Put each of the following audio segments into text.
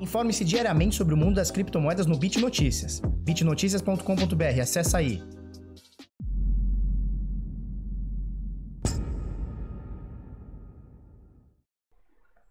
Informe-se diariamente sobre o mundo das criptomoedas no Bit Notícias. bitnoticias.com.br, acessa aí.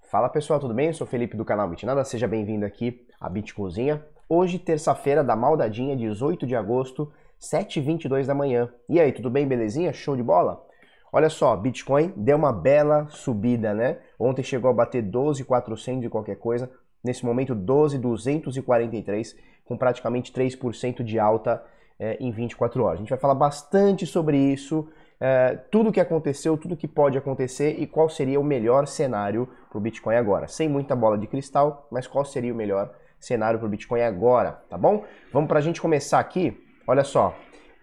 Fala pessoal, tudo bem? Eu sou Felipe do canal BitNada, seja bem-vindo aqui à Bit Cozinha. Hoje, terça-feira da maldadinha, 18 de agosto, 7h22 da manhã. E aí, tudo bem, belezinha? Show de bola? Olha só, Bitcoin deu uma bela subida, né? Ontem chegou a bater 12.400 e qualquer coisa, nesse momento 12,243, com praticamente 3% de alta é, em 24 horas. A gente vai falar bastante sobre isso, é, tudo o que aconteceu, tudo que pode acontecer e qual seria o melhor cenário para o Bitcoin agora. Sem muita bola de cristal, mas qual seria o melhor cenário para o Bitcoin agora, tá bom? Vamos para a gente começar aqui. Olha só,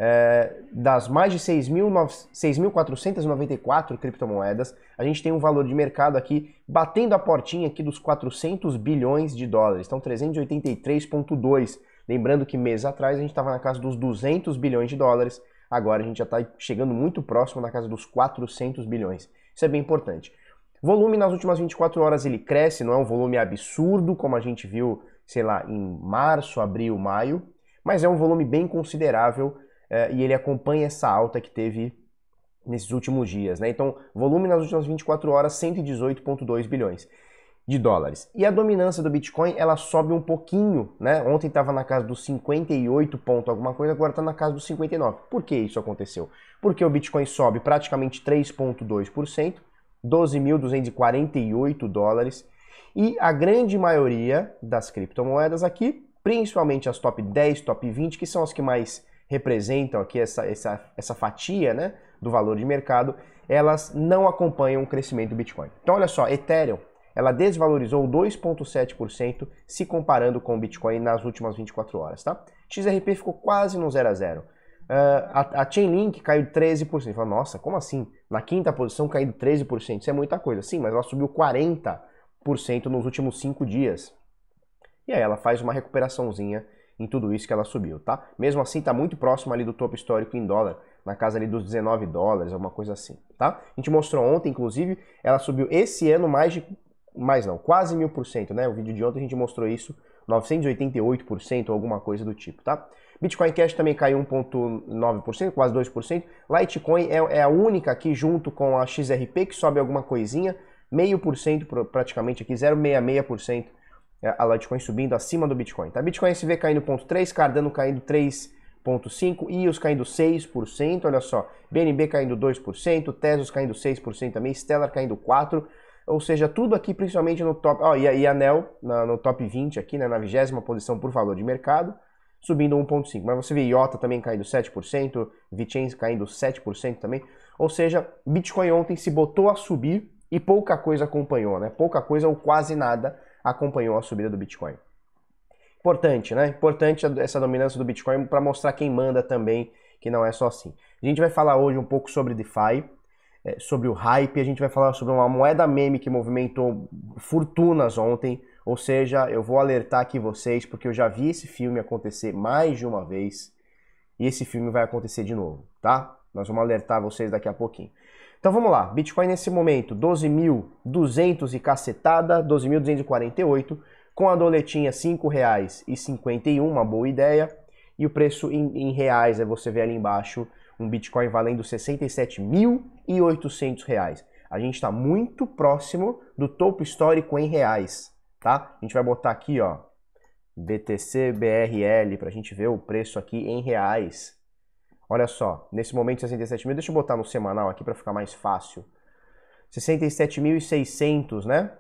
é, das mais de 6.494 criptomoedas, a gente tem um valor de mercado aqui batendo a portinha aqui dos 400 bilhões de dólares, então 383,2. Lembrando que meses atrás a gente estava na casa dos 200 bilhões de dólares, agora a gente já está chegando muito próximo na casa dos 400 bilhões. Isso é bem importante. Volume nas últimas 24 horas ele cresce, não é um volume absurdo como a gente viu, sei lá, em março, abril, maio, mas é um volume bem considerável eh, e ele acompanha essa alta que teve nesses últimos dias. Né? Então, volume nas últimas 24 horas, 118,2 bilhões de dólares. E a dominância do Bitcoin, ela sobe um pouquinho, né? Ontem estava na casa dos 58 ponto alguma coisa, agora está na casa dos 59. Por que isso aconteceu? Porque o Bitcoin sobe praticamente 3,2%, 12.248 dólares, e a grande maioria das criptomoedas aqui, principalmente as top 10, top 20, que são as que mais representam aqui essa, essa, essa fatia né, do valor de mercado, elas não acompanham o crescimento do Bitcoin. Então, olha só, Ethereum, ela desvalorizou 2,7% se comparando com o Bitcoin nas últimas 24 horas, tá? XRP ficou quase no 0 a 0. Uh, ah, a, a Chainlink caiu 13%. Fala, nossa, como assim? Na quinta posição caiu 13%. Isso é muita coisa. Sim, mas ela subiu 40% nos últimos 5 dias. E aí ela faz uma recuperaçãozinha em tudo isso que ela subiu, tá? Mesmo assim, tá muito próximo ali do topo histórico em dólar, na casa ali dos 19 dólares, alguma coisa assim, tá? A gente mostrou ontem, inclusive, ela subiu esse ano mais de, mais não, quase mil por cento, né? O vídeo de ontem a gente mostrou isso, 988% ou alguma coisa do tipo, tá? Bitcoin Cash também caiu 1,9%, quase 2%. Litecoin é, é a única aqui, junto com a XRP, que sobe alguma coisinha, meio por cento praticamente aqui, 0,66% é, a Litecoin subindo acima do Bitcoin. Tá? Bitcoin SV caindo 0,3, Cardano caindo 3,5, IOS caindo 6%, olha só, BNB caindo 2%, Tesos caindo 6% também, Stellar caindo 4%, ou seja, tudo aqui principalmente no top, ó, e a Nel na, no top 20 aqui, né, na vigésima posição por valor de mercado, subindo 1,5%. Mas você vê Iota também caindo 7%, VeChains caindo 7% também, ou seja, Bitcoin ontem se botou a subir e pouca coisa acompanhou, né? Pouca coisa ou quase nada acompanhou a subida do Bitcoin. Importante, né? Importante essa dominância do Bitcoin para mostrar quem manda também, que não é só assim. A gente vai falar hoje um pouco sobre DeFi, é, sobre o hype, a gente vai falar sobre uma moeda meme que movimentou fortunas ontem, ou seja, eu vou alertar aqui vocês porque eu já vi esse filme acontecer mais de uma vez e esse filme vai acontecer de novo, tá? Nós vamos alertar vocês daqui a pouquinho. Então vamos lá, Bitcoin nesse momento 12.200 e cacetada, 12.248, com a doletinha R$ 5,51, uma boa ideia. E o preço em, em reais, é você vê ali embaixo, um Bitcoin valendo R$ 67.800. A gente está muito próximo do topo histórico em reais, tá? A gente vai botar aqui, ó, BTC BRL para a gente ver o preço aqui em reais. Olha só, nesse momento 67 mil, deixa eu botar no semanal aqui para ficar mais fácil. 67.600, né?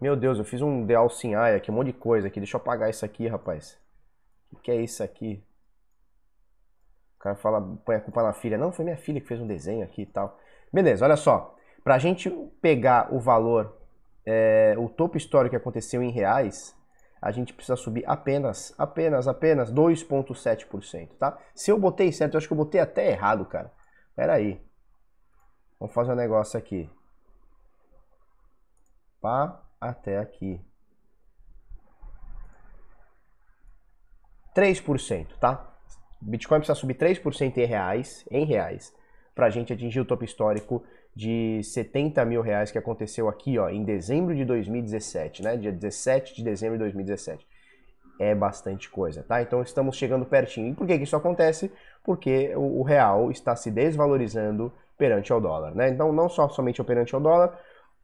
Meu Deus, eu fiz um Deal Sinai aqui, um monte de coisa aqui. Deixa eu apagar isso aqui, rapaz. O que é isso aqui? O cara fala, põe a culpa na filha. Não, foi minha filha que fez um desenho aqui e tal. Beleza, olha só. Pra gente pegar o valor, é, o topo histórico que aconteceu em reais, a gente precisa subir apenas, apenas, apenas 2,7%, tá? Se eu botei certo, eu acho que eu botei até errado, cara. Pera aí. Vamos fazer um negócio aqui. Pá, até aqui. 3%, tá? Bitcoin precisa subir 3% em reais, em reais, pra gente atingir o topo histórico de 70 mil reais que aconteceu aqui ó, em dezembro de 2017, né? Dia 17 de dezembro de 2017. É bastante coisa, tá? Então estamos chegando pertinho. E por que, que isso acontece? Porque o, o real está se desvalorizando perante ao dólar, né? Então não só somente perante ao dólar,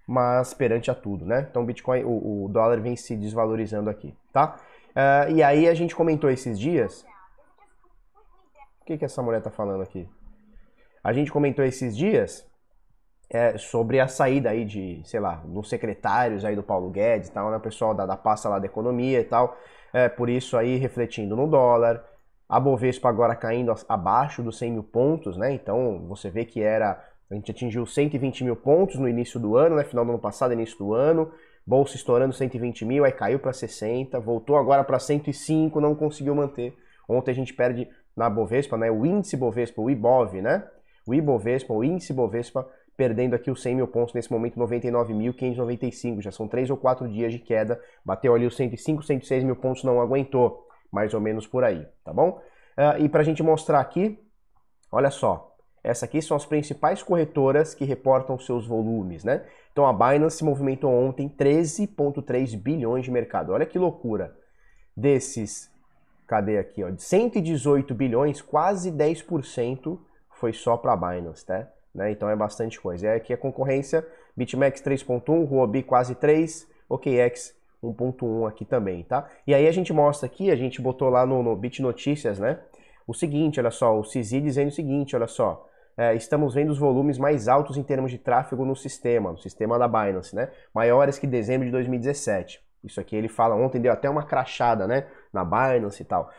mas perante a tudo, né? Então Bitcoin, o, o dólar vem se desvalorizando aqui, tá? Uh, e aí a gente comentou esses dias. O que, que essa mulher tá falando aqui? A gente comentou esses dias é, sobre a saída aí de, sei lá, dos secretários aí do Paulo Guedes e tal, né? O pessoal da, da pasta lá da economia e tal. É, por isso aí refletindo no dólar, a Bovespa agora caindo abaixo dos 100 mil pontos, né? Então você vê que era. A gente atingiu 120 mil pontos no início do ano, né? Final do ano passado, início do ano. Bolsa estourando 120 mil, aí caiu para 60, voltou agora para 105, não conseguiu manter. Ontem a gente perde na Bovespa, né? O índice Bovespa, o IBOV, né? O Ibovespa, o índice Bovespa perdendo aqui os 100 mil pontos nesse momento, 99.595. Já são 3 ou 4 dias de queda. Bateu ali os 105, 106 mil pontos, não aguentou. Mais ou menos por aí, tá bom? Uh, e para a gente mostrar aqui, olha só. Essa aqui são as principais corretoras que reportam seus volumes, né? Então a Binance se movimentou ontem 13,3 bilhões de mercado. Olha que loucura. Desses, cadê aqui, ó, de 118 bilhões, quase 10% foi só para a Binance, tá? Né? Então é bastante coisa. É aqui a concorrência, BitMEX 3.1, Huobi quase 3, OKEx 1.1 aqui também, tá? E aí a gente mostra aqui, a gente botou lá no, no Bit Notícias, né? O seguinte, olha só, o CISI dizendo o seguinte, olha só, é, estamos vendo os volumes mais altos em termos de tráfego no sistema, no sistema da Binance, né? Maiores que dezembro de 2017. Isso aqui ele fala ontem, deu até uma crachada, né? Na Binance e tal.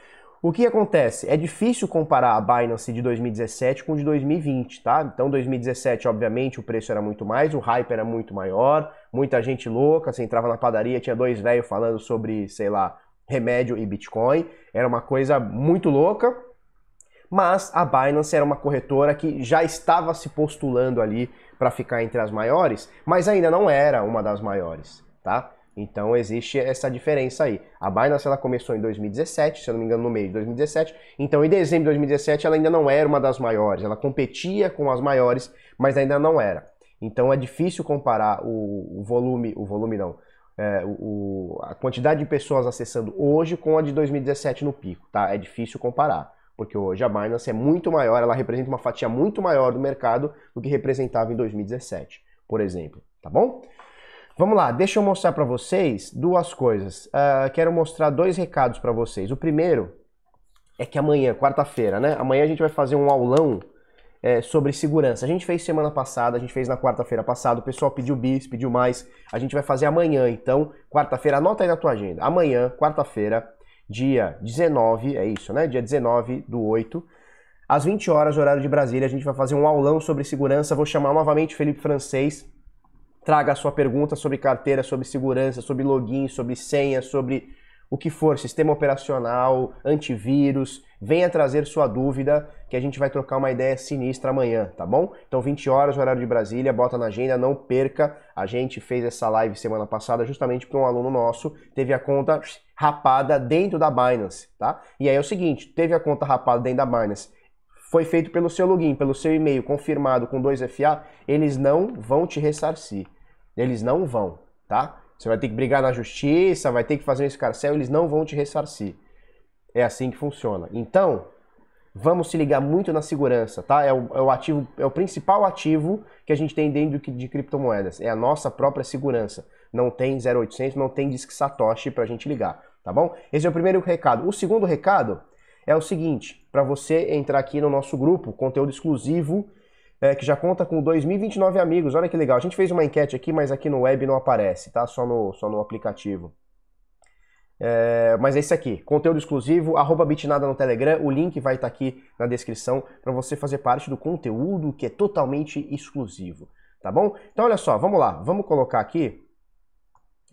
O que acontece? É difícil comparar a Binance de 2017 com de 2020, tá? Então, 2017, obviamente, o preço era muito mais, o hype era muito maior, muita gente louca, você entrava na padaria, tinha dois velhos falando sobre, sei lá, remédio e Bitcoin, era uma coisa muito louca, mas a Binance era uma corretora que já estava se postulando ali para ficar entre as maiores, mas ainda não era uma das maiores, tá? Então existe essa diferença aí. A Binance ela começou em 2017, se eu não me engano, no meio de 2017. Então, em dezembro de 2017, ela ainda não era uma das maiores. Ela competia com as maiores, mas ainda não era. Então é difícil comparar o, o volume, o volume não, é, o, a quantidade de pessoas acessando hoje com a de 2017 no pico, tá? É difícil comparar, porque hoje a Binance é muito maior, ela representa uma fatia muito maior do mercado do que representava em 2017, por exemplo, tá bom? Vamos lá, deixa eu mostrar para vocês duas coisas. Uh, quero mostrar dois recados para vocês. O primeiro é que amanhã, quarta-feira, né? Amanhã a gente vai fazer um aulão é, sobre segurança. A gente fez semana passada, a gente fez na quarta-feira passada, o pessoal pediu bis, pediu mais. A gente vai fazer amanhã, então, quarta-feira, anota aí na tua agenda. Amanhã, quarta-feira, dia 19, é isso, né? Dia 19 do 8. Às 20 horas, horário de Brasília, a gente vai fazer um aulão sobre segurança. Vou chamar novamente Felipe Francês Traga a sua pergunta sobre carteira, sobre segurança, sobre login, sobre senha, sobre o que for, sistema operacional, antivírus, venha trazer sua dúvida que a gente vai trocar uma ideia sinistra amanhã, tá bom? Então 20 horas, horário de Brasília, bota na agenda, não perca. A gente fez essa live semana passada justamente porque um aluno nosso teve a conta rapada dentro da Binance, tá? E aí é o seguinte, teve a conta rapada dentro da Binance foi feito pelo seu login, pelo seu e-mail, confirmado com 2FA, eles não vão te ressarcir. Eles não vão, tá? Você vai ter que brigar na justiça, vai ter que fazer um escarcel, eles não vão te ressarcir. É assim que funciona. Então, vamos se ligar muito na segurança, tá? É o, é o ativo, é o principal ativo que a gente tem dentro de, de criptomoedas. É a nossa própria segurança. Não tem 0800, não tem disque Satoshi pra gente ligar, tá bom? Esse é o primeiro recado. O segundo recado é o seguinte: para você entrar aqui no nosso grupo, conteúdo exclusivo, é, que já conta com 2.029 amigos. Olha que legal. A gente fez uma enquete aqui, mas aqui no web não aparece, tá? Só no, só no aplicativo. É, mas é isso aqui, conteúdo exclusivo, arroba bitnada no Telegram, o link vai estar tá aqui na descrição para você fazer parte do conteúdo que é totalmente exclusivo, tá bom? Então olha só, vamos lá, vamos colocar aqui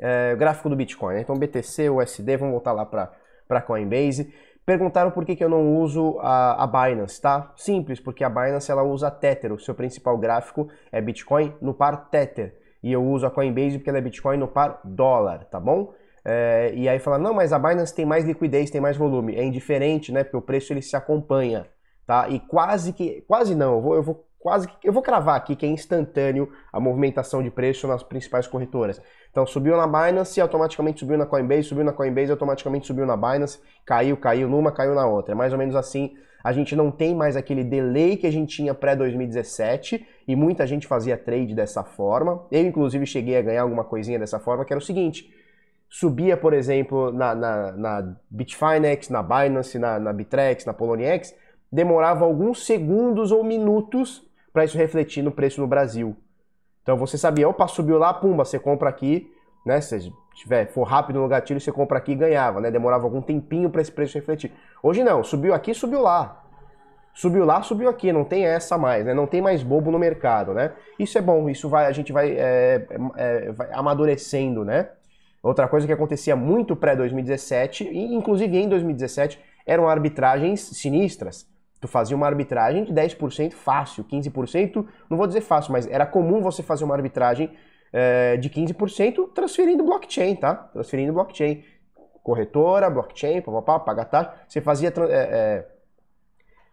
é, o gráfico do Bitcoin, né? então BTC, USD, vamos voltar lá para Coinbase. Perguntaram por que, que eu não uso a, a Binance, tá? Simples, porque a Binance ela usa Tether, o seu principal gráfico é Bitcoin no par Tether. E eu uso a Coinbase porque ela é Bitcoin no par dólar, tá bom? É, e aí falaram, não, mas a Binance tem mais liquidez, tem mais volume. É indiferente, né? Porque o preço ele se acompanha, tá? E quase que, quase não, eu vou, eu vou quase eu vou cravar aqui que é instantâneo a movimentação de preço nas principais corretoras. Então subiu na Binance, automaticamente subiu na Coinbase, subiu na Coinbase, automaticamente subiu na Binance, caiu, caiu numa, caiu na outra. É mais ou menos assim. A gente não tem mais aquele delay que a gente tinha pré-2017 e muita gente fazia trade dessa forma. Eu, inclusive, cheguei a ganhar alguma coisinha dessa forma, que era o seguinte: subia, por exemplo, na, na, na Bitfinex, na Binance, na, na Bitrex, na Poloniex, demorava alguns segundos ou minutos para isso refletir no preço no Brasil. Então você sabia, opa, subiu lá, pumba, você compra aqui, né? Se tiver, for rápido no gatilho, você compra aqui e ganhava, né? Demorava algum tempinho para esse preço refletir. Hoje não, subiu aqui, subiu lá. Subiu lá, subiu aqui, não tem essa mais, né? Não tem mais bobo no mercado, né? Isso é bom, isso vai, a gente vai, é, é, é vai amadurecendo, né? Outra coisa que acontecia muito pré-2017, e inclusive em 2017, eram arbitragens sinistras. Tu fazia uma arbitragem de 10% fácil, 15%, não vou dizer fácil, mas era comum você fazer uma arbitragem é, de 15% transferindo blockchain, tá? Transferindo blockchain. Corretora, blockchain, papapá, paga taxa. Você fazia é,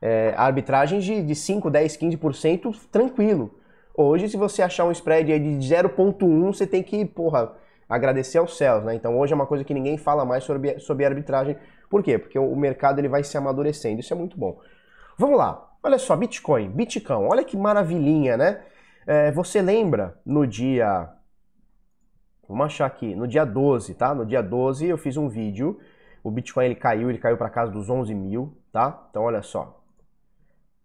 é, arbitragens de, de 5, 10, 15% tranquilo. Hoje, se você achar um spread aí de 0.1, você tem que, porra, agradecer aos céus, né? Então hoje é uma coisa que ninguém fala mais sobre, sobre arbitragem. Por quê? Porque o mercado ele vai se amadurecendo, isso é muito bom. Vamos lá, olha só, Bitcoin, Bitcão, olha que maravilhinha, né? É, você lembra no dia. Vamos achar aqui, no dia 12, tá? No dia 12 eu fiz um vídeo. O Bitcoin ele caiu, ele caiu para casa dos 11 mil, tá? Então olha só.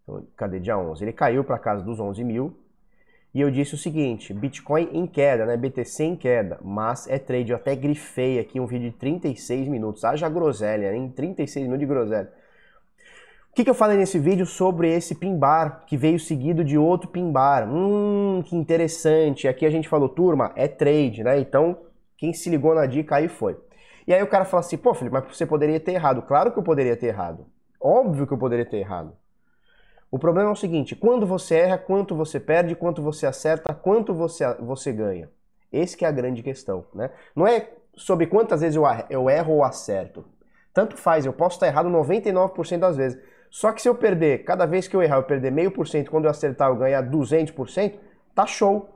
Então, cadê dia 11? Ele caiu para casa dos 11 mil. E eu disse o seguinte: Bitcoin em queda, né? BTC em queda, mas é trade. Eu até grifei aqui um vídeo de 36 minutos. Haja groselha, em 36 minutos de groselha. O que, que, eu falei nesse vídeo sobre esse pimbar que veio seguido de outro pimbar? Hum, que interessante. Aqui a gente falou, turma, é trade, né? Então, quem se ligou na dica aí foi. E aí o cara fala assim, pô, Felipe, mas você poderia ter errado. Claro que eu poderia ter errado. Óbvio que eu poderia ter errado. O problema é o seguinte: quando você erra, quanto você perde, quanto você acerta, quanto você, você ganha. Esse que é a grande questão, né? Não é sobre quantas vezes eu erro ou acerto. Tanto faz, eu posso estar errado 99% das vezes. Só que se eu perder, cada vez que eu errar, eu perder meio por cento, quando eu acertar eu ganhar 200%, tá show.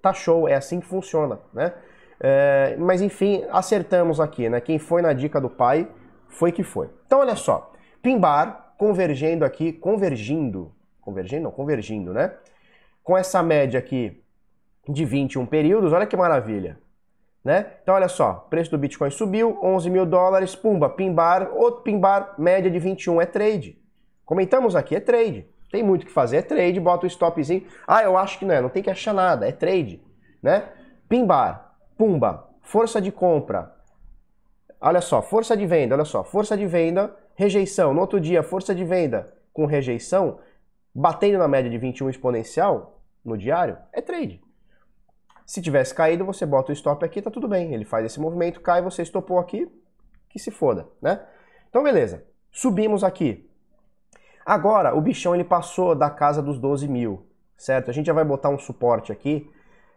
Tá show, é assim que funciona, né? É, mas enfim, acertamos aqui, né? Quem foi na dica do pai foi que foi. Então olha só, Pimbar convergendo aqui, convergindo, convergindo, não, convergindo, né? Com essa média aqui de 21 períodos, olha que maravilha, né? Então olha só, preço do Bitcoin subiu, 11 mil dólares, pumba, Pimbar, outro Pimbar, média de 21 é trade. Comentamos aqui, é trade. Tem muito o que fazer, é trade, bota o um stopzinho. Ah, eu acho que não é, não tem que achar nada, é trade, né? Pimbar, pumba, força de compra. Olha só, força de venda, olha só, força de venda, rejeição. No outro dia, força de venda com rejeição, batendo na média de 21 exponencial no diário, é trade. Se tivesse caído, você bota o stop aqui, tá tudo bem. Ele faz esse movimento, cai, você estopou aqui, que se foda, né? Então, beleza. Subimos aqui, Agora, o bichão ele passou da casa dos 12 mil, certo? A gente já vai botar um suporte aqui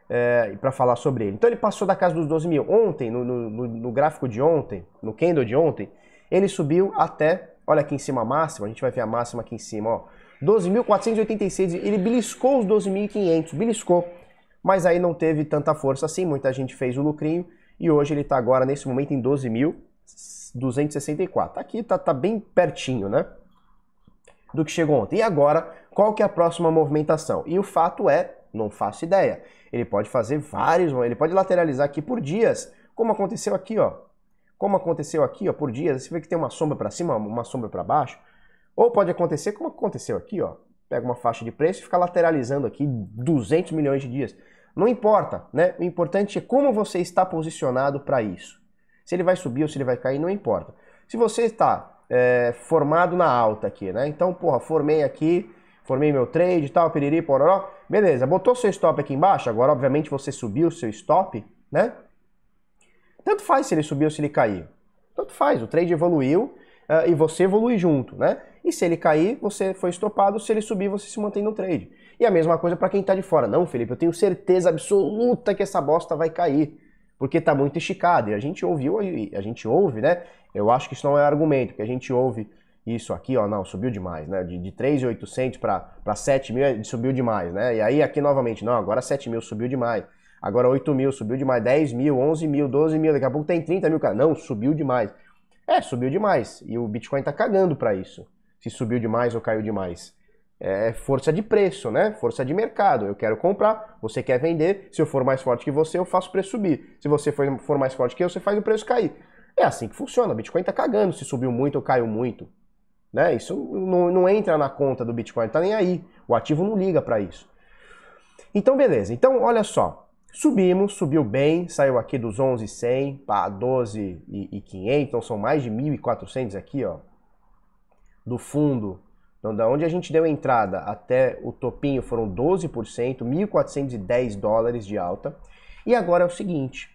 é, eh, para falar sobre ele. Então ele passou da casa dos 12 mil. Ontem, no, no, no gráfico de ontem, no candle de ontem, ele subiu até, olha aqui em cima a máxima, a gente vai ver a máxima aqui em cima, ó. 12.486, ele beliscou os 12.500, beliscou. Mas aí não teve tanta força assim, muita gente fez o lucrinho e hoje ele está agora, nesse momento, em 12.264. Aqui está tá bem pertinho, né? do que chegou ontem. E agora, qual que é a próxima movimentação? E o fato é, não faço ideia. Ele pode fazer vários, ele pode lateralizar aqui por dias, como aconteceu aqui, ó. Como aconteceu aqui, ó, por dias. Você vê que tem uma sombra para cima, uma sombra para baixo. Ou pode acontecer como aconteceu aqui, ó. Pega uma faixa de preço e fica lateralizando aqui 200 milhões de dias. Não importa, né? O importante é como você está posicionado para isso. Se ele vai subir ou se ele vai cair, não importa. Se você está é, formado na alta aqui, né? Então, porra, formei aqui, formei meu trade e tal, piriri, pororó. Beleza, botou seu stop aqui embaixo, agora obviamente você subiu o seu stop, né? Tanto faz se ele subiu ou se ele caiu. Tanto faz, o trade evoluiu uh, e você evolui junto, né? E se ele cair, você foi estopado, se ele subir, você se mantém no trade. E a mesma coisa para quem tá de fora. Não, Felipe, eu tenho certeza absoluta que essa bosta vai cair porque está muito esticado. E a gente ouviu, a gente ouve, né? Eu acho que isso não é argumento, porque a gente ouve isso aqui, ó, não, subiu demais, né? De, de 3,800 para 7 mil é, subiu demais, né? E aí aqui novamente, não, agora 7 mil subiu demais, agora 8 mil subiu demais, 10 mil, 11 mil, 12 mil, daqui a pouco tem 30 mil, cara, não, subiu demais. É, subiu demais, e o Bitcoin tá cagando para isso, se subiu demais ou caiu demais é força de preço, né? Força de mercado. Eu quero comprar, você quer vender. Se eu for mais forte que você, eu faço o preço subir. Se você for mais forte que eu, você faz o preço cair. É assim que funciona. O Bitcoin tá cagando se subiu muito ou caiu muito. Né? Isso não, não entra na conta do Bitcoin, tá nem aí. O ativo não liga para isso. Então, beleza. Então, olha só. Subimos, subiu bem, saiu aqui dos 11,100 para 12,500, então são mais de 1.400 aqui, ó. Do fundo então, da onde a gente deu entrada até o topinho foram 12%, 1.410 dólares de alta. E agora é o seguinte,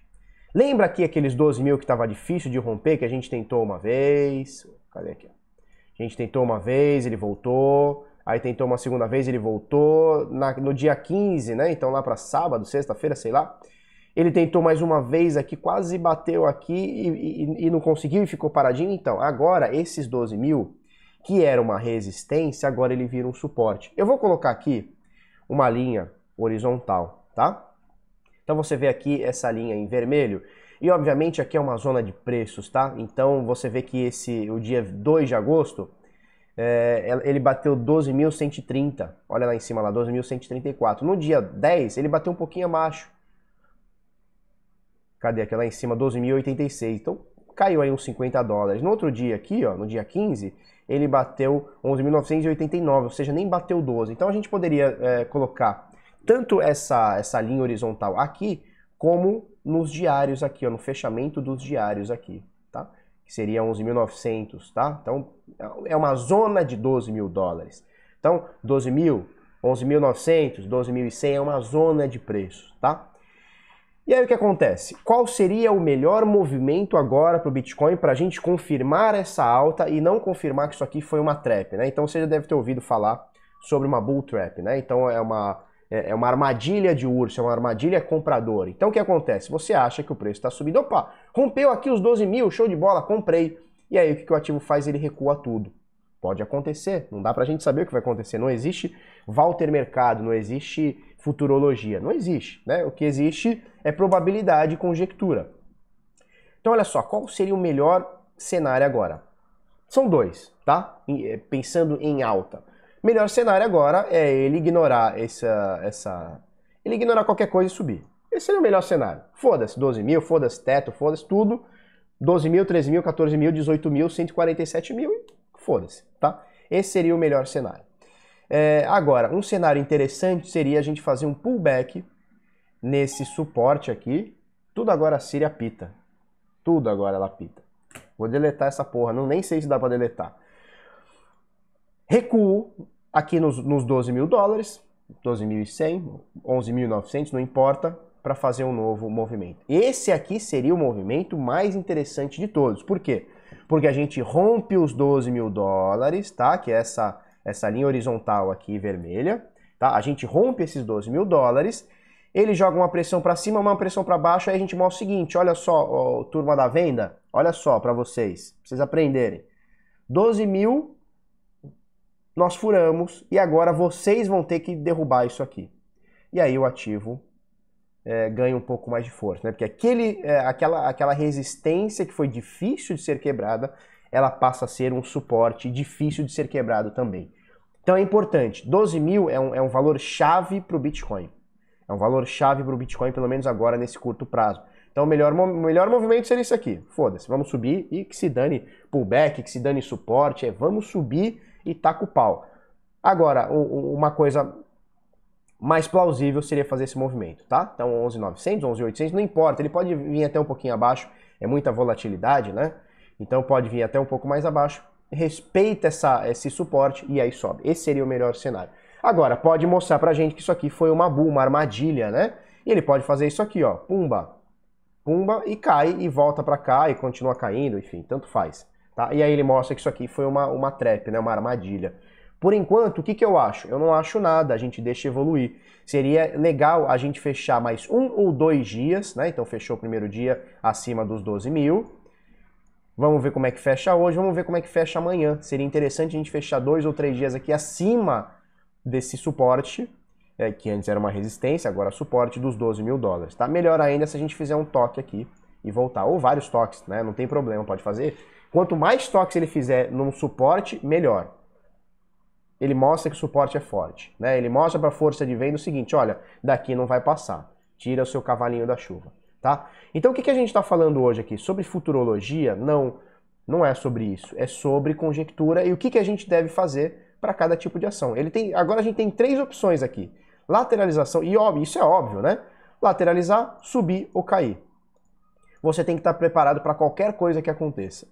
lembra aqui aqueles 12 mil que estava difícil de romper, que a gente tentou uma vez, cadê aqui? A gente tentou uma vez, ele voltou, aí tentou uma segunda vez, ele voltou, na, no dia 15, né, então lá para sábado, sexta-feira, sei lá, ele tentou mais uma vez aqui, quase bateu aqui e, e, e não conseguiu e ficou paradinho. Então, agora esses 12 mil que era uma resistência, agora ele vira um suporte. Eu vou colocar aqui uma linha horizontal, tá? Então você vê aqui essa linha em vermelho. E obviamente aqui é uma zona de preços, tá? Então você vê que esse o dia 2 de agosto é, ele bateu 12.130. Olha lá em cima lá, 12.134. No dia 10 ele bateu um pouquinho abaixo. Cadê aquela em cima? 12.086. Então caiu aí uns 50 dólares. No outro dia aqui, ó, no dia 15, ele bateu 11.989, ou seja, nem bateu 12. Então a gente poderia é, colocar tanto essa, essa linha horizontal aqui, como nos diários aqui, ó, no fechamento dos diários aqui, tá? Que seria 11.900, tá? Então é uma zona de 12 mil dólares. Então 12 mil, 11.900, 12.100 é uma zona de preço, tá? E aí o que acontece? Qual seria o melhor movimento agora para o Bitcoin para a gente confirmar essa alta e não confirmar que isso aqui foi uma trap, né? Então você já deve ter ouvido falar sobre uma bull trap, né? Então é uma, é, é uma armadilha de urso, é uma armadilha compradora. Então o que acontece? Você acha que o preço está subindo, opa, rompeu aqui os 12 mil, show de bola, comprei. E aí o que, que o ativo faz? Ele recua tudo. Pode acontecer, não dá para a gente saber o que vai acontecer. Não existe Walter Mercado, não existe futurologia. Não existe, né? O que existe é probabilidade e conjectura. Então, olha só, qual seria o melhor cenário agora? São dois, tá? Eh, pensando em alta. Melhor cenário agora é ele ignorar essa. essa... Ele ignorar qualquer coisa e subir. Esse seria o melhor cenário. Foda-se 12 mil, foda-se teto, foda-se tudo. 12 mil, 13 mil, 14 mil, 18 mil, 147 mil e foda-se, tá? Esse seria o melhor cenário. É, agora, um cenário interessante seria a gente fazer um pullback nesse suporte aqui. Tudo agora a Siri pita. Tudo agora ela pita. Vou deletar essa porra, não nem sei se dá para deletar. Recuo aqui nos, nos 12 mil dólares, 12.100, 11.900, não importa, para fazer um novo movimento. Esse aqui seria o movimento mais interessante de todos. Por quê? Porque a gente rompe os 12 mil dólares, tá? Que é essa essa linha horizontal aqui vermelha, tá? A gente rompe esses 12 mil dólares, ele joga uma pressão para cima, uma pressão para baixo, aí a gente mostra o seguinte, olha só, ó, turma da venda, olha só para vocês, pra vocês aprenderem. 12 mil nós furamos e agora vocês vão ter que derrubar isso aqui. E aí o ativo é, ganha um pouco mais de força, né? Porque aquele, é, aquela, aquela resistência que foi difícil de ser quebrada, ela passa a ser um suporte difícil de ser quebrado também. Então é importante. 12 mil é um, é um valor chave para o Bitcoin. É um valor chave para o Bitcoin, pelo menos agora, nesse curto prazo. Então o melhor, o melhor movimento seria isso aqui. Foda-se, vamos subir e que se dane pullback, que se dane suporte. É, vamos subir e taca o pau. Agora, uma coisa mais plausível seria fazer esse movimento, tá? Então 11.900, 11.800, não importa, ele pode vir até um pouquinho abaixo, é muita volatilidade, né? Então pode vir até um pouco mais abaixo, respeita essa, esse suporte e aí sobe. Esse seria o melhor cenário. Agora, pode mostrar pra gente que isso aqui foi uma bull, uma armadilha, né? E ele pode fazer isso aqui, ó, pumba, pumba, e cai, e volta pra cá, e continua caindo, enfim, tanto faz. Tá? E aí ele mostra que isso aqui foi uma, uma trap, né, uma armadilha. Por enquanto, o que, que eu acho? Eu não acho nada, a gente deixa evoluir. Seria legal a gente fechar mais um ou dois dias, né? Então fechou o primeiro dia acima dos 12 mil, Vamos ver como é que fecha hoje, vamos ver como é que fecha amanhã. Seria interessante a gente fechar dois ou três dias aqui acima desse suporte, é, que antes era uma resistência, agora é suporte dos 12 mil dólares, tá? Melhor ainda se a gente fizer um toque aqui e voltar, ou vários toques, né? Não tem problema, pode fazer. Quanto mais toques ele fizer num suporte, melhor. Ele mostra que o suporte é forte, né? Ele mostra para a força de venda o seguinte, olha, daqui não vai passar. Tira o seu cavalinho da chuva tá? Então o que, que a gente está falando hoje aqui? Sobre futurologia? Não, não é sobre isso. É sobre conjectura e o que, que a gente deve fazer para cada tipo de ação. Ele tem, agora a gente tem três opções aqui. Lateralização, e óbvio, isso é óbvio, né? Lateralizar, subir ou cair. Você tem que estar tá preparado para qualquer coisa que aconteça.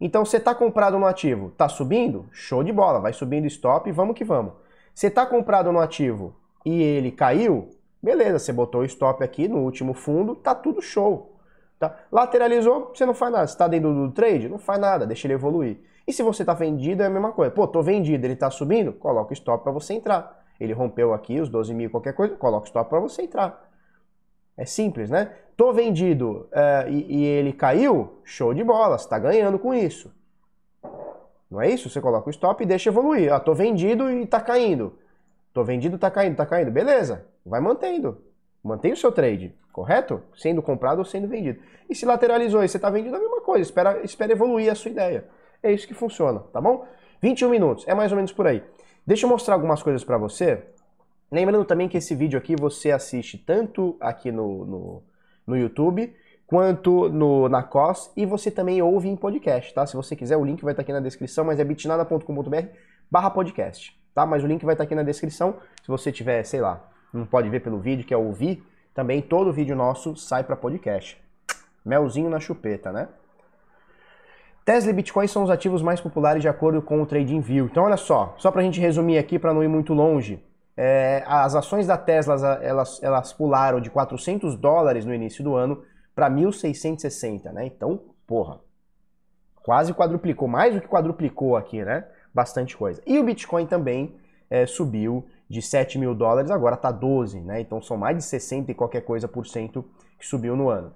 Então você está comprado no ativo, está subindo? Show de bola, vai subindo stop, vamos que vamos. Você está comprado no ativo e ele caiu, Beleza, você botou o stop aqui no último fundo, tá tudo show. Tá? Lateralizou, você não faz nada. Você está dentro do trade? Não faz nada, deixa ele evoluir. E se você tá vendido, é a mesma coisa. Pô, tô vendido, ele tá subindo? Coloca o stop para você entrar. Ele rompeu aqui os 12 mil, qualquer coisa, coloca o stop para você entrar. É simples, né? Tô vendido uh, e, e, ele caiu, show de bola, você tá ganhando com isso. Não é isso? Você coloca o stop e deixa evoluir. Ah, tô vendido e está caindo. Tô vendido, está caindo, está caindo. Beleza vai mantendo. Mantém o seu trade, correto? Sendo comprado ou sendo vendido. E se lateralizou e você está vendendo é a mesma coisa. Espera, espera evoluir a sua ideia. É isso que funciona, tá bom? 21 minutos, é mais ou menos por aí. Deixa eu mostrar algumas coisas para você. Lembrando também que esse vídeo aqui você assiste tanto aqui no, no, no YouTube quanto no, na COS e você também ouve em podcast, tá? Se você quiser, o link vai estar tá aqui na descrição, mas é bitnada.com.br barra podcast, tá? Mas o link vai estar tá aqui na descrição, se você tiver, sei lá, não pode ver pelo vídeo, quer é ouvir, também todo vídeo nosso sai para podcast. Melzinho na chupeta, né? Tesla e Bitcoin são os ativos mais populares de acordo com o TradingView. Então, olha só, só para a gente resumir aqui, para não ir muito longe, é, as ações da Tesla elas, elas pularam de 400 dólares no início do ano para 1.660, né? Então, porra, quase quadruplicou, mais do que quadruplicou aqui, né? Bastante coisa. E o Bitcoin também é, subiu de 7 mil dólares, agora está 12, né? Então são mais de 60 e qualquer coisa por cento que subiu no ano.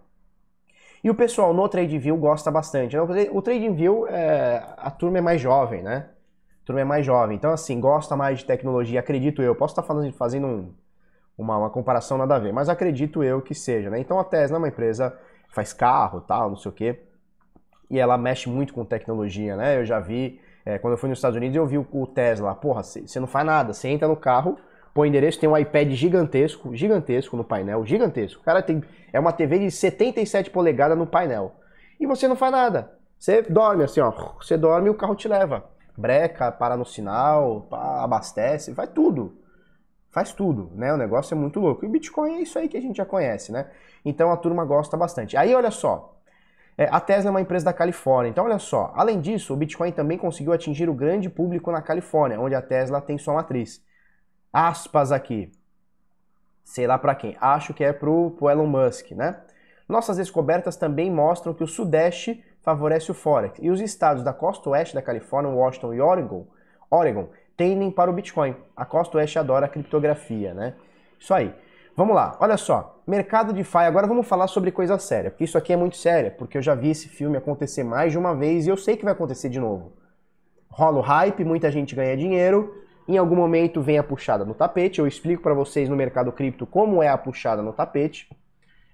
E o pessoal no TradeView gosta bastante. Então, o TradeView, é, a turma é mais jovem, né? A turma é mais jovem. Então, assim, gosta mais de tecnologia, acredito eu. Posso estar tá fazendo fazendo um, uma, uma comparação nada a ver, mas acredito eu que seja, né? Então a Tesla é uma empresa faz carro, tal, não sei o quê. E ela mexe muito com tecnologia, né? Eu já vi é, quando eu fui nos Estados Unidos, eu vi o, o Tesla. Porra, você não faz nada. Você entra no carro, põe endereço, tem um iPad gigantesco, gigantesco no painel, gigantesco. O cara tem. É uma TV de 77 polegadas no painel. E você não faz nada. Você dorme assim, ó. Você dorme e o carro te leva. Breca, para no sinal, abastece, vai tudo. Faz tudo, né? O negócio é muito louco. E o Bitcoin é isso aí que a gente já conhece, né? Então a turma gosta bastante. Aí olha só, é, a Tesla é uma empresa da Califórnia. Então, olha só, além disso, o Bitcoin também conseguiu atingir o grande público na Califórnia, onde a Tesla tem sua matriz. Aspas aqui. Sei lá para quem. Acho que é pro, pro Elon Musk, né? Nossas descobertas também mostram que o Sudeste favorece o Forex e os estados da costa oeste da Califórnia, Washington e Oregon, Oregon tendem para o Bitcoin. A costa oeste adora a criptografia, né? Isso aí. Vamos lá, olha só mercado de DeFi. Agora vamos falar sobre coisa séria, porque isso aqui é muito séria, porque eu já vi esse filme acontecer mais de uma vez e eu sei que vai acontecer de novo. Rola o hype, muita gente ganha dinheiro, em algum momento vem a puxada no tapete. Eu explico para vocês no mercado cripto como é a puxada no tapete.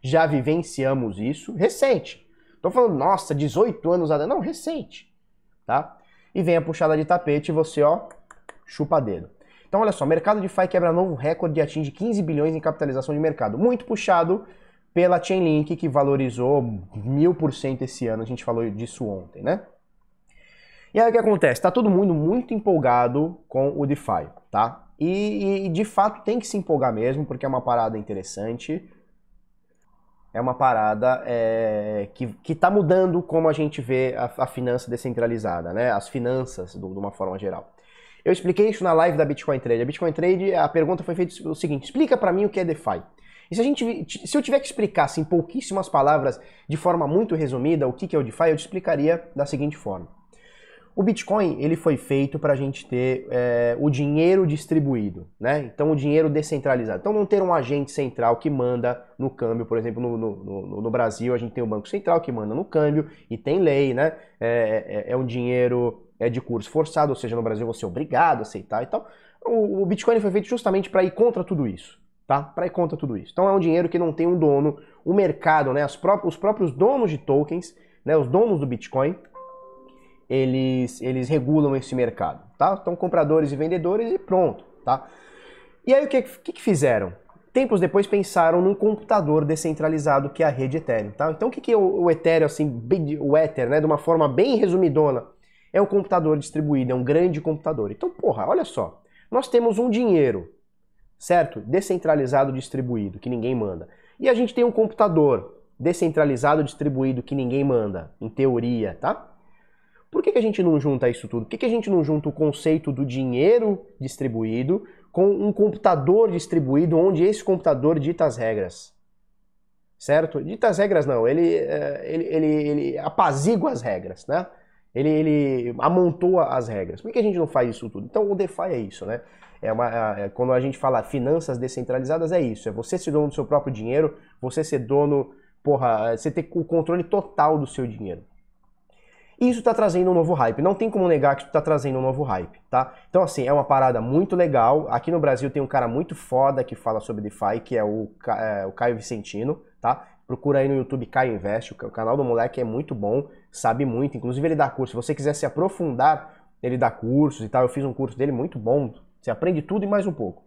Já vivenciamos isso recente. Tô falando, nossa, 18 anos atrás. Não, recente, tá? E vem a puxada de tapete e você, ó, chupa dedo. Então, olha só, mercado de DeFi quebra novo recorde e atinge 15 bilhões em capitalização de mercado. Muito puxado pela Chainlink, que valorizou mil por cento esse ano. A gente falou disso ontem, né? E aí o que acontece? Está todo mundo muito empolgado com o DeFi, tá? E, e, de fato tem que se empolgar mesmo, porque é uma parada interessante. É uma parada é, que está mudando como a gente vê a, a, finança descentralizada, né? As finanças de uma forma geral. Eu expliquei isso na live da Bitcoin Trade. A Bitcoin Trade, a pergunta foi feita o seguinte: explica para mim o que é DeFi. E se, a gente, se eu tiver que explicar assim, em pouquíssimas palavras, de forma muito resumida, o que é o DeFi, eu te explicaria da seguinte forma. O Bitcoin ele foi feito para a gente ter é, o dinheiro distribuído, né? Então o dinheiro descentralizado. Então não ter um agente central que manda no câmbio, por exemplo, no, no, no Brasil a gente tem o Banco Central que manda no câmbio e tem lei, né? É, é, é, é um dinheiro é, de curso forçado, ou seja, no Brasil você é obrigado a aceitar e tal. O, o Bitcoin foi feito justamente para ir contra tudo isso, tá? Para ir contra tudo isso. Então é um dinheiro que não tem um dono, o mercado, né, pró os próprios donos de tokens, né, os donos do Bitcoin, eles, eles regulam esse mercado, tá? Então compradores e vendedores e pronto, tá? E aí o que, que, que fizeram? Tempos depois pensaram num computador descentralizado que é a rede Ethereum, tá? Então o que, que é o, o Ethereum, assim, o Ether, né, de uma forma bem resumidona, é um computador distribuído, é um grande computador. Então, porra, olha só. Nós temos um dinheiro, certo? Descentralizado distribuído, que ninguém manda. E a gente tem um computador descentralizado distribuído que ninguém manda, em teoria, tá? Por que, que a gente não junta isso tudo? Por que, que a gente não junta o conceito do dinheiro distribuído com um computador distribuído onde esse computador dita as regras? Certo? Dita as regras não, ele, eh, ele, ele, ele apazigua as regras, né? Ele, ele amontou as regras. Por que a gente não faz isso tudo? Então o DeFi é isso, né? É uma, é, é, quando a gente fala finanças descentralizadas, é isso. É você ser dono do seu próprio dinheiro, você ser dono, porra, é, você ter o controle total do seu dinheiro. E isso está trazendo um novo hype. Não tem como negar que isso está trazendo um novo hype, tá? Então, assim, é uma parada muito legal. Aqui no Brasil tem um cara muito foda que fala sobre DeFi, que é o, é, o Caio Vicentino, tá? Procura aí no YouTube Caio Invest, o canal do moleque é muito bom sabe muito. Inclusive, ele dá curso. Se você quiser se aprofundar, ele dá cursos e tal. Eu fiz um curso dele muito bom. Você aprende tudo e mais um pouco.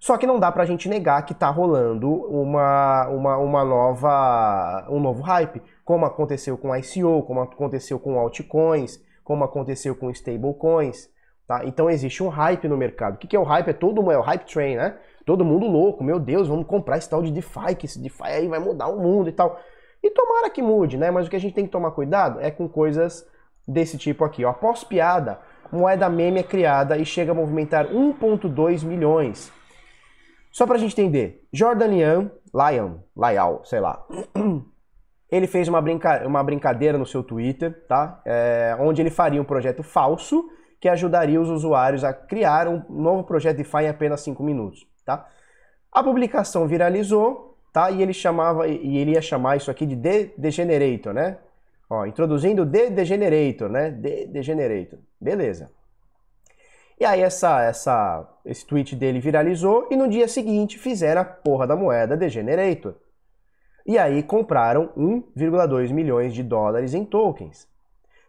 Só que não dá pra gente negar que tá rolando uma, uma, uma nova, um novo hype, como aconteceu com ICO, como aconteceu com altcoins, como aconteceu com stablecoins, tá? Então existe um hype no mercado. O que, que é o hype? É todo mundo, é o hype train, né? Todo mundo louco, meu Deus, vamos comprar esse tal de DeFi, que esse DeFi aí vai mudar o mundo e tal. E tomara que mude, né? Mas o que a gente tem que tomar cuidado é com coisas desse tipo aqui, ó. Após piada, moeda meme é criada e chega a movimentar 1.2 milhões. Só pra gente entender, Jordan Lyon, Lion, Lyall, sei lá, ele fez uma, brinca uma brincadeira no seu Twitter, tá? É, onde ele faria um projeto falso que ajudaria os usuários a criar um novo projeto DeFi em apenas 5 minutos, tá? A publicação viralizou tá? E ele chamava e ele ia chamar isso aqui de de degenerator, né? Ó, introduzindo de degenerator, né? De degenerator. Beleza. E aí essa essa esse tweet dele viralizou e no dia seguinte fizeram a porra da moeda degenerator. E aí compraram 1,2 milhões de dólares em tokens.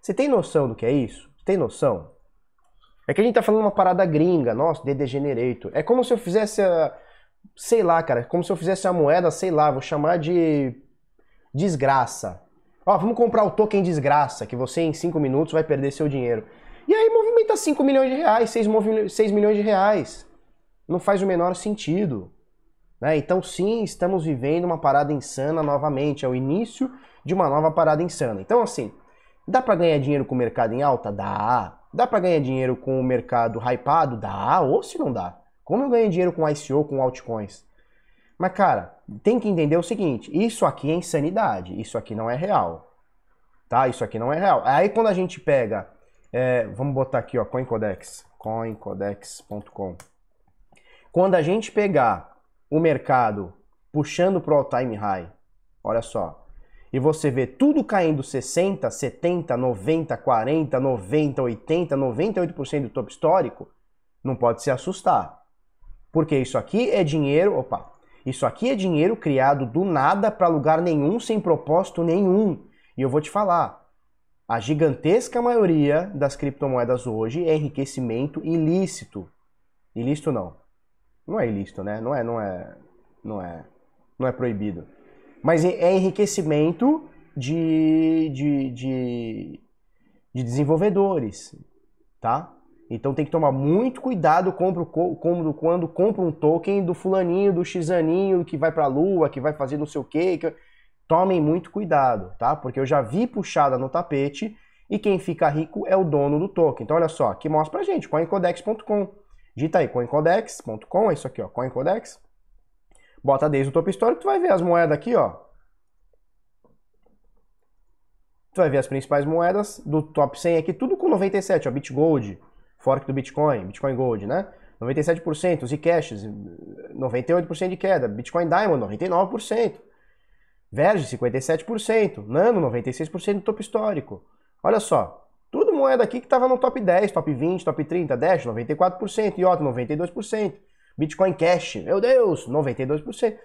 Você tem noção do que é isso? Tem noção? É que a gente tá falando uma parada gringa, nossa, de degenerator. É como se eu fizesse a sei lá, cara, como se eu fizesse a moeda, sei lá, vou chamar de desgraça. Ó, vamos comprar o token desgraça, que você em 5 minutos vai perder seu dinheiro. E aí movimenta 5 milhões de reais, 6, movi... milhões de reais. Não faz o menor sentido. Né? Então, sim, estamos vivendo uma parada insana novamente. É o início de uma nova parada insana. Então, assim, dá para ganhar dinheiro com o mercado em alta? Dá. Dá para ganhar dinheiro com o mercado hypado? Dá. Ou se não dá. Como eu ganho dinheiro com ICO, com altcoins? Mas, cara, tem que entender o seguinte: isso aqui é insanidade, isso aqui não é real. Tá? Isso aqui não é real. Aí quando a gente pega, é, vamos botar aqui, ó, CoinCodex, coincodex.com. Quando a gente pegar o mercado puxando pro all-time high, olha só, e você vê tudo caindo 60, 70, 90, 40, 90, 80, 98% do topo histórico, não pode se assustar. Porque isso aqui é dinheiro, opa, isso aqui é dinheiro criado do nada para lugar nenhum, sem propósito nenhum. E eu vou te falar, a gigantesca maioria das criptomoedas hoje é enriquecimento ilícito. Ilícito não. Não é ilícito, né? Não é, não é, não é, não é proibido. Mas é, é enriquecimento de, de, de, de desenvolvedores, tá? Então tem que tomar muito cuidado quando compra um token do fulaninho, do xizaninho, que vai para a lua, que vai fazer não sei o quê. Que... Tomem muito cuidado, tá? Porque eu já vi puxada no tapete e quem fica rico é o dono do token. Então olha só, aqui mostra pra gente, coincodex.com. Digita aí, coincodex.com, é isso aqui, ó, coincodex. Bota desde o topo histórico, tu vai ver as moedas aqui, ó. Tu vai ver as principais moedas do top 100 aqui, tudo com 97, ó, Bitgold, fork do Bitcoin, Bitcoin Gold, né? 97%, Zcash, 98% de queda, Bitcoin Diamond, 99%, Verge, 57%, Nano, 96% do topo histórico. Olha só, tudo moeda aqui que estava no top 10, top 20, top 30, Dash, 94%, IOTA, 92%, Bitcoin Cash, meu Deus, 92%.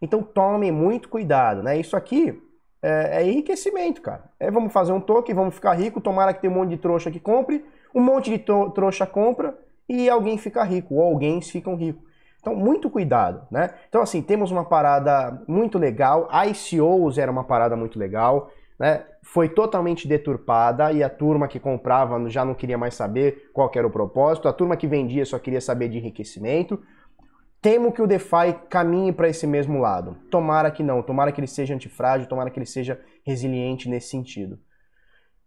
Então tomem muito cuidado, né? Isso aqui é, é enriquecimento, cara. É, vamos fazer um token, vamos ficar rico, tomara que tenha um monte de trouxa que compre, um monte de trouxa compra e alguém fica rico, ou alguém ficam rico Então, muito cuidado, né? Então, assim, temos uma parada muito legal, ICOs era uma parada muito legal, né? Foi totalmente deturpada e a turma que comprava já não queria mais saber qual era o propósito, a turma que vendia só queria saber de enriquecimento. Temo que o DeFi caminhe para esse mesmo lado. Tomara que não, tomara que ele seja antifrágil, tomara que ele seja resiliente nesse sentido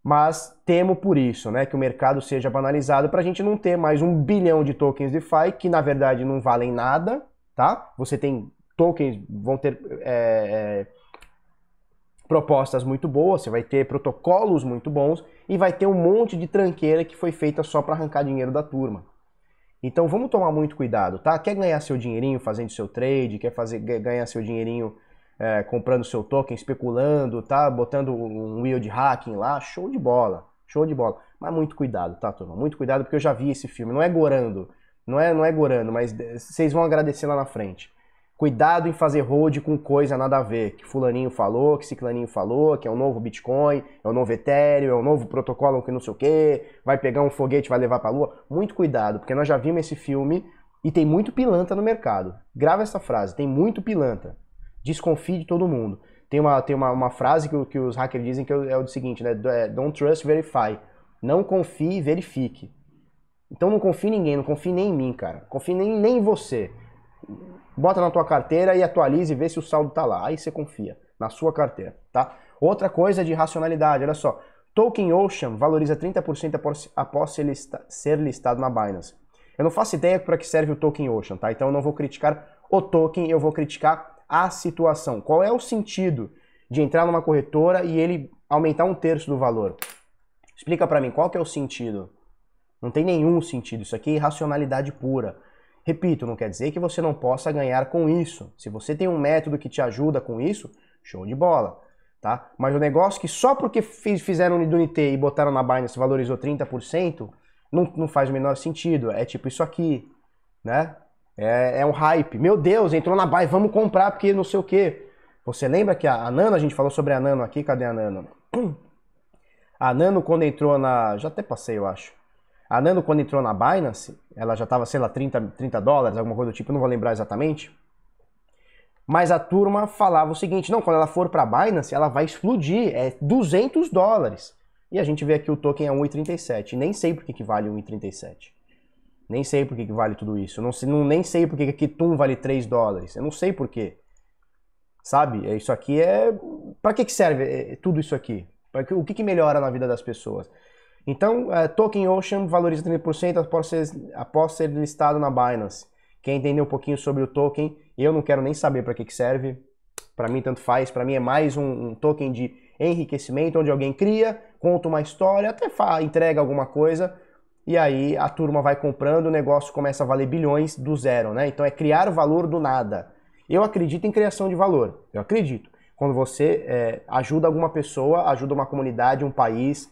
mas temo por isso, né, que o mercado seja banalizado para a gente não ter mais um bilhão de tokens DeFi que na verdade não valem nada, tá? Você tem tokens vão ter é, é, propostas muito boas, você vai ter protocolos muito bons e vai ter um monte de tranqueira que foi feita só para arrancar dinheiro da turma. Então vamos tomar muito cuidado, tá? Quer ganhar seu dinheirinho fazendo seu trade, quer fazer ganhar seu dinheirinho é, comprando seu token, especulando, tá? Botando um yield hacking lá, show de bola, show de bola. Mas muito cuidado, tá, turma? Muito cuidado, porque eu já vi esse filme. Não é gorando, não é, não é gorando, mas vocês vão agradecer lá na frente. Cuidado em fazer hold com coisa nada a ver, que fulaninho falou, que ciclaninho falou, que é o um novo Bitcoin, é o um novo Ethereum, é o um novo protocolo que não sei o que, vai pegar um foguete, vai levar pra lua. Muito cuidado, porque nós já vimos esse filme e tem muito pilanta no mercado. Grava essa frase, tem muito pilanta desconfie de todo mundo. Tem uma, tem uma, uma frase que, que os hackers dizem que é o é seguinte, né? Eh, don't trust, verify. Não confie, verifique. Então não confie em ninguém, não confie nem em mim, cara. Confie nem, nem em você. Bota na tua carteira e atualize e vê se o saldo tá lá. Aí você confia na sua carteira, tá? Outra coisa de racionalidade, olha só. Token Ocean valoriza 30% após ser listado na Binance. Eu não faço ideia para que serve o Token Ocean, tá? Então eu não vou criticar o token, eu vou criticar a situação? Qual é o sentido de entrar numa corretora e ele aumentar um terço do valor? Explica para mim qual que é o sentido. Não tem nenhum sentido. Isso aqui é irracionalidade pura. Repito, não quer dizer que você não possa ganhar com isso. Se você tem um método que te ajuda com isso, show de bola. Tá? Mas o negócio que só porque fizeram o NT e botaram na Binance valorizou 30%, não, não faz o menor sentido. É tipo isso aqui, né? É, é um hype. Meu Deus, entrou na buy, vamos comprar porque não sei o quê. Você lembra que a, a Nano, a gente falou sobre a Nano aqui, cadê a Nano? A Nano quando entrou na. Já até passei, eu acho. A Nano quando entrou na Binance, ela já estava sei lá, 30, 30 dólares, alguma coisa do tipo, não vou lembrar exatamente. Mas a turma falava o seguinte: não, quando ela for para a Binance, ela vai explodir, é 200 dólares. E a gente vê aqui o token é 1,37. Nem sei por que, que vale 1,37. Nem sei por que, que vale tudo isso. Eu não, sei, não nem sei por que, que tum Kitum vale 3 dólares. Eu não sei por quê. Sabe? É, isso aqui é. Para que, que serve é, é, tudo isso aqui? Pra que, o que, que melhora na vida das pessoas? Então, Token Ocean valoriza 30% após ser, após ser listado na Binance. quem entender um pouquinho sobre o token? Eu não quero nem saber para que, que serve. Para mim, tanto faz. Para mim, é mais um, um, token de enriquecimento, onde alguém cria, conta uma história, até entrega alguma coisa, e aí a turma vai comprando, o negócio começa a valer bilhões do zero, né? Então é criar valor do nada. Eu acredito em criação de valor, eu acredito. Quando você é, ajuda alguma pessoa, ajuda uma comunidade, um país,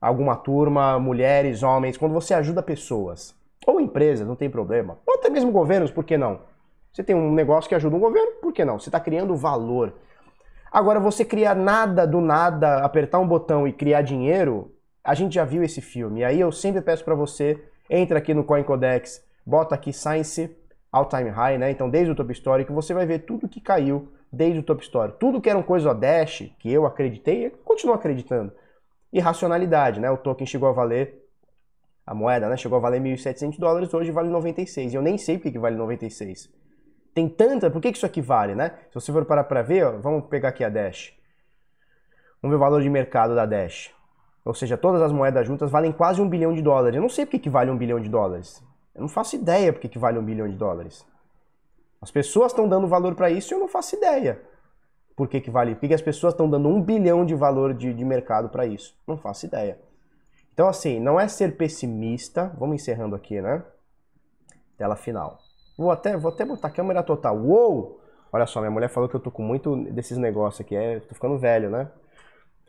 alguma turma, mulheres, homens, quando você ajuda pessoas ou empresas, não tem problema, ou até mesmo governos, por que não? Você tem um negócio que ajuda um governo, por que não? Você está criando valor. Agora, você criar nada do nada, apertar um botão e criar dinheiro, a gente já viu esse filme. E aí eu sempre peço para você, entra aqui no CoinCodex, bota aqui Science All Time High, né? Então desde o Story, histórico, você vai ver tudo que caiu desde o top histórico. Tudo que eram coisas Dash, que eu acreditei, e continuo acreditando. E racionalidade, né? O token chegou a valer a moeda, né? Chegou a valer 1.700 dólares, hoje vale 96. E eu nem sei porque que vale 96. Tem tanta, por que, que isso aqui vale, né? Se você for parar para ver, ó, vamos pegar aqui a Dash. Vamos ver o valor de mercado da Dash ou seja, todas as moedas juntas valem quase um bilhão de dólares. Eu não sei porque que vale um bilhão de dólares. Eu não faço ideia porque que vale um bilhão de dólares. As pessoas estão dando valor para isso e eu não faço ideia por que, que vale. Por que, que as pessoas estão dando um bilhão de valor de, de mercado para isso? Não faço ideia. Então, assim, não é ser pessimista. Vamos encerrando aqui, né? Tela final. Vou até, vou até botar a câmera total. Uou! Olha só, minha mulher falou que eu tô com muito desses negócios aqui. É, tô ficando velho, né?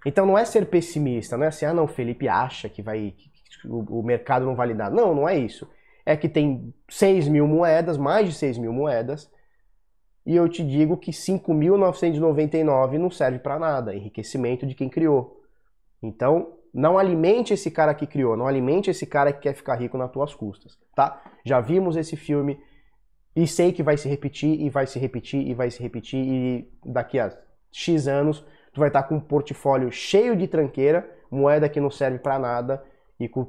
Então não é ser pessimista, não é assim, ah não, Felipe acha que vai que o, o mercado não vai lidar. Não, não é isso. É que tem 6 mil moedas, mais de 6 mil moedas, e eu te digo que 5.999 não serve para nada, é enriquecimento de quem criou. Então, não alimente esse cara que criou, não alimente esse cara que quer ficar rico nas tuas custas, tá? Já vimos esse filme e sei que vai se repetir e vai se repetir e vai se repetir e daqui a X anos tu vai estar com um portfólio cheio de tranqueira, moeda que não serve para nada e com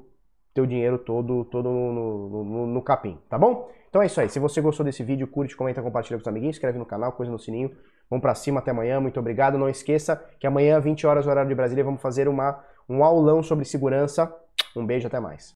teu dinheiro todo, todo no, no, no, no, capim, tá bom? Então é isso aí. Se você gostou desse vídeo, curte, comenta, compartilha com os amiguinhos, inscreve no canal, coisa no sininho. Vamos para cima, até amanhã, muito obrigado. Não esqueça que amanhã, 20 horas, horário de Brasília, vamos fazer uma, um aulão sobre segurança. Um beijo, até mais.